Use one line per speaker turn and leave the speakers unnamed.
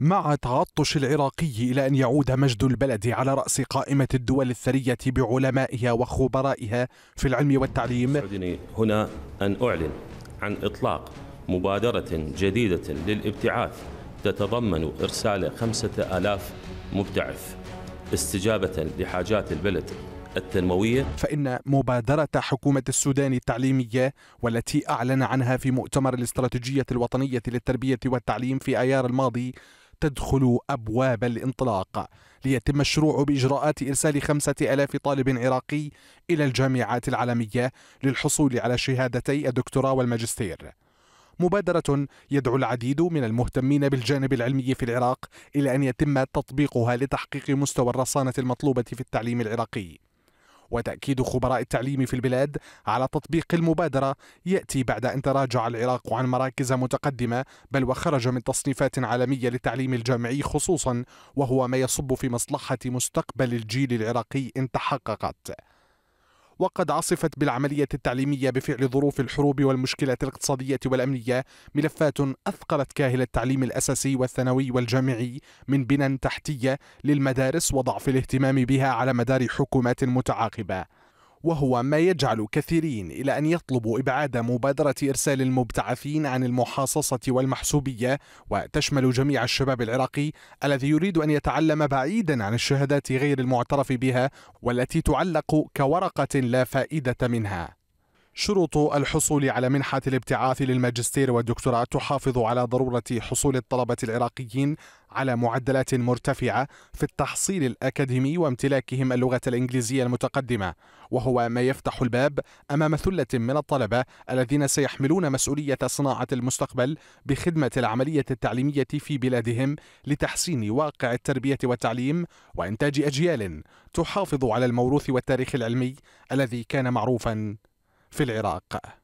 مع تعطش العراقي إلى أن يعود مجد البلد على رأس قائمة الدول الثرية بعلمائها وخبرائها في العلم والتعليم
هنا أن أعلن عن إطلاق مبادرة جديدة للابتعاث تتضمن إرسال خمسة آلاف مبتعث استجابة لحاجات البلد التنموية
فإن مبادرة حكومة السودان التعليمية والتي أعلن عنها في مؤتمر الاستراتيجية الوطنية للتربية والتعليم في أيار الماضي تدخل أبواب الانطلاق ليتم الشروع بإجراءات إرسال خمسة ألاف طالب عراقي إلى الجامعات العالمية للحصول على شهادتي الدكتوراه والماجستير مبادرة يدعو العديد من المهتمين بالجانب العلمي في العراق إلى أن يتم تطبيقها لتحقيق مستوى الرصانة المطلوبة في التعليم العراقي وتأكيد خبراء التعليم في البلاد على تطبيق المبادرة يأتي بعد أن تراجع العراق عن مراكز متقدمة بل وخرج من تصنيفات عالمية للتعليم الجامعي خصوصا وهو ما يصب في مصلحة مستقبل الجيل العراقي إن تحققت وقد عصفت بالعملية التعليمية بفعل ظروف الحروب والمشكلات الاقتصادية والأمنية ملفات أثقلت كاهل التعليم الأساسي والثانوي والجامعي من بنى تحتية للمدارس وضعف الاهتمام بها على مدار حكومات متعاقبة وهو ما يجعل كثيرين إلى أن يطلبوا إبعاد مبادرة إرسال المبتعثين عن المحاصصة والمحسوبية وتشمل جميع الشباب العراقي الذي يريد أن يتعلم بعيدا عن الشهادات غير المعترف بها والتي تعلق كورقة لا فائدة منها شروط الحصول على منحة الابتعاث للماجستير والدكتوراه تحافظ على ضرورة حصول الطلبة العراقيين على معدلات مرتفعة في التحصيل الأكاديمي وامتلاكهم اللغة الإنجليزية المتقدمة، وهو ما يفتح الباب أمام ثلة من الطلبة الذين سيحملون مسؤولية صناعة المستقبل بخدمة العملية التعليمية في بلادهم لتحسين واقع التربية والتعليم وإنتاج أجيال تحافظ على الموروث والتاريخ العلمي الذي كان معروفاً في العراق